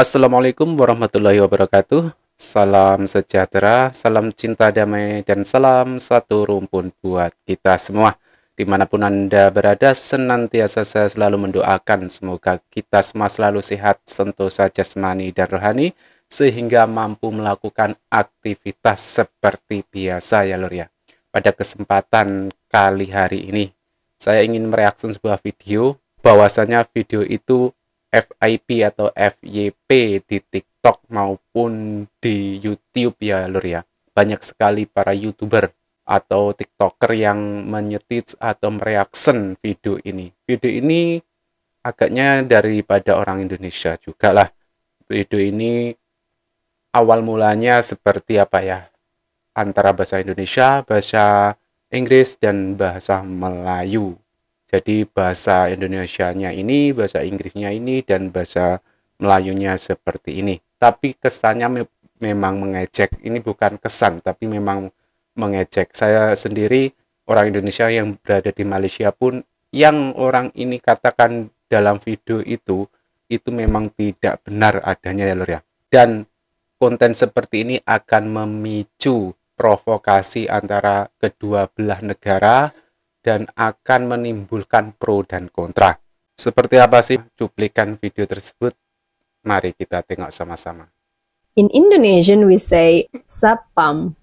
Assalamualaikum warahmatullahi wabarakatuh. Salam sejahtera, salam cinta damai, dan salam satu rumpun buat kita semua. Dimanapun Anda berada, senantiasa saya selalu mendoakan semoga kita semua selalu sehat, saja semani dan rohani, sehingga mampu melakukan aktivitas seperti biasa ya lor ya. Pada kesempatan kali hari ini, saya ingin mereaksi sebuah video, bahwasanya video itu FIP atau FYP di TikTok maupun di YouTube ya lur ya. Banyak sekali para YouTuber atau TikToker yang menyetit atau mereaction video ini. Video ini agaknya daripada orang Indonesia juga lah. Video ini awal mulanya seperti apa ya? Antara bahasa Indonesia, bahasa Inggris, dan bahasa Melayu. Jadi bahasa Indonesianya ini, bahasa Inggrisnya ini, dan bahasa Melayunya seperti ini. Tapi kesannya me memang mengecek. Ini bukan kesan, tapi memang mengecek. Saya sendiri orang Indonesia yang berada di Malaysia pun, yang orang ini katakan dalam video itu, itu memang tidak benar adanya ya lor ya. Dan konten seperti ini akan memicu provokasi antara kedua belah negara dan akan menimbulkan pro dan kontra. Seperti apa sih cuplikan video tersebut? Mari kita tengok sama-sama. In Indonesian we say sapam.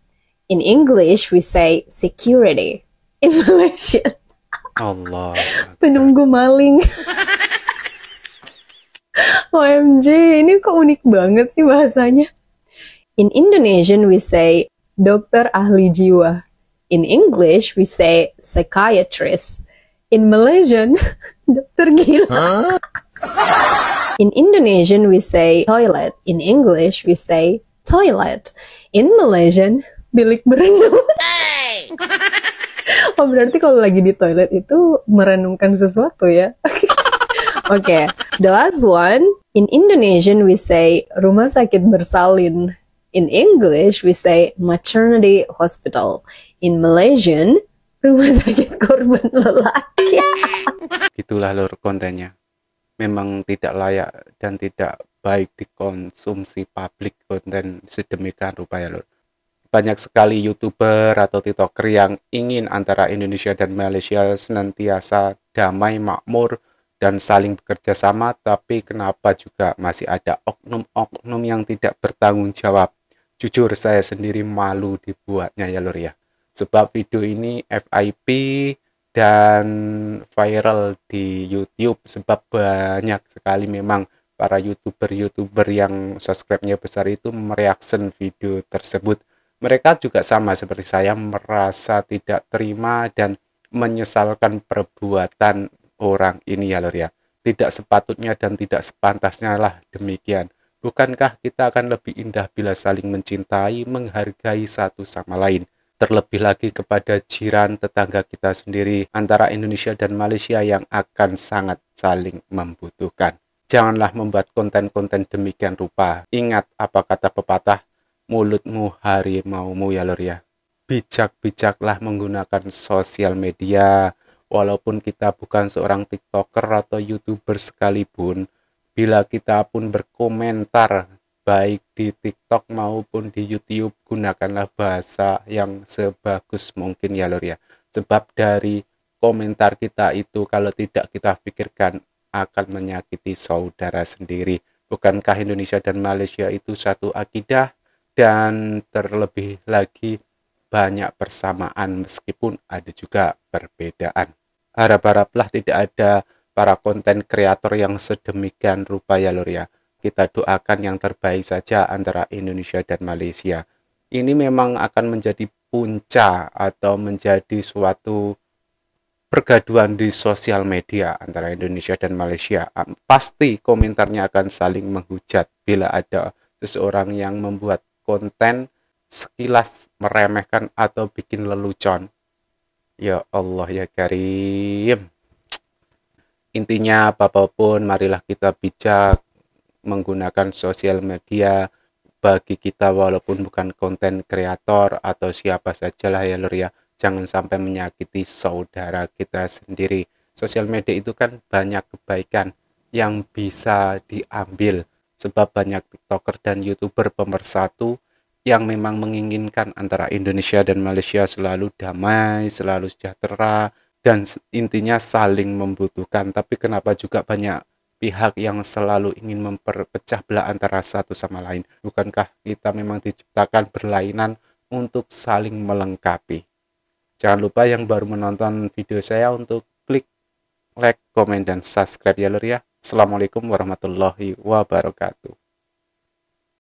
In English we say security. In Malaysia. Allah. Penunggu maling. OMG, ini kok unik banget sih bahasanya. In Indonesian we say dokter ahli jiwa in English we say psychiatrist. In Malaysian, dokter gila. Huh? in Indonesian we say toilet. In English we say toilet. In Malaysian, bilik berenang. Hey! oh berarti kalau lagi di toilet itu merenungkan sesuatu ya. Oke, okay. the last one. In Indonesian we say rumah sakit bersalin. In English we say maternity hospital in Malaysian, rumah sakit korban lelaki. Itulah lur kontennya. Memang tidak layak dan tidak baik dikonsumsi publik konten sedemikian rupa ya lur. Banyak sekali youtuber atau tiktoker yang ingin antara Indonesia dan Malaysia senantiasa damai, makmur, dan saling bekerja sama, tapi kenapa juga masih ada oknum-oknum yang tidak bertanggung jawab? Jujur, saya sendiri malu dibuatnya ya lur ya sebab video ini FIP dan viral di YouTube sebab banyak sekali memang para youtuber-youtuber yang subscribe-nya besar itu mereaction video tersebut. Mereka juga sama seperti saya merasa tidak terima dan menyesalkan perbuatan orang ini ya lor ya. Tidak sepatutnya dan tidak sepantasnya lah demikian. Bukankah kita akan lebih indah bila saling mencintai, menghargai satu sama lain? terlebih lagi kepada jiran tetangga kita sendiri antara Indonesia dan Malaysia yang akan sangat saling membutuhkan. Janganlah membuat konten-konten demikian rupa. Ingat apa kata pepatah, mulutmu harimaumu ya lor ya. Bijak-bijaklah menggunakan sosial media. Walaupun kita bukan seorang tiktoker atau youtuber sekalipun, bila kita pun berkomentar baik di TikTok maupun di YouTube gunakanlah bahasa yang sebagus mungkin ya lor ya sebab dari komentar kita itu kalau tidak kita pikirkan akan menyakiti saudara sendiri bukankah Indonesia dan Malaysia itu satu akidah dan terlebih lagi banyak persamaan meskipun ada juga perbedaan harap-haraplah tidak ada para konten kreator yang sedemikian rupa ya lor ya kita doakan yang terbaik saja antara Indonesia dan Malaysia. Ini memang akan menjadi puncak atau menjadi suatu pergaduan di sosial media antara Indonesia dan Malaysia. Pasti komentarnya akan saling menghujat bila ada seseorang yang membuat konten sekilas meremehkan atau bikin lelucon. Ya Allah ya Karim. Intinya apapun marilah kita bijak menggunakan sosial media bagi kita walaupun bukan konten kreator atau siapa saja lah ya lur ya jangan sampai menyakiti saudara kita sendiri sosial media itu kan banyak kebaikan yang bisa diambil sebab banyak tiktoker dan youtuber pemersatu yang memang menginginkan antara Indonesia dan Malaysia selalu damai selalu sejahtera dan intinya saling membutuhkan tapi kenapa juga banyak pihak yang selalu ingin memperpecah belah antara satu sama lain. Bukankah kita memang diciptakan berlainan untuk saling melengkapi? Jangan lupa yang baru menonton video saya untuk klik like, komen, dan subscribe ya lur ya. Assalamualaikum warahmatullahi wabarakatuh.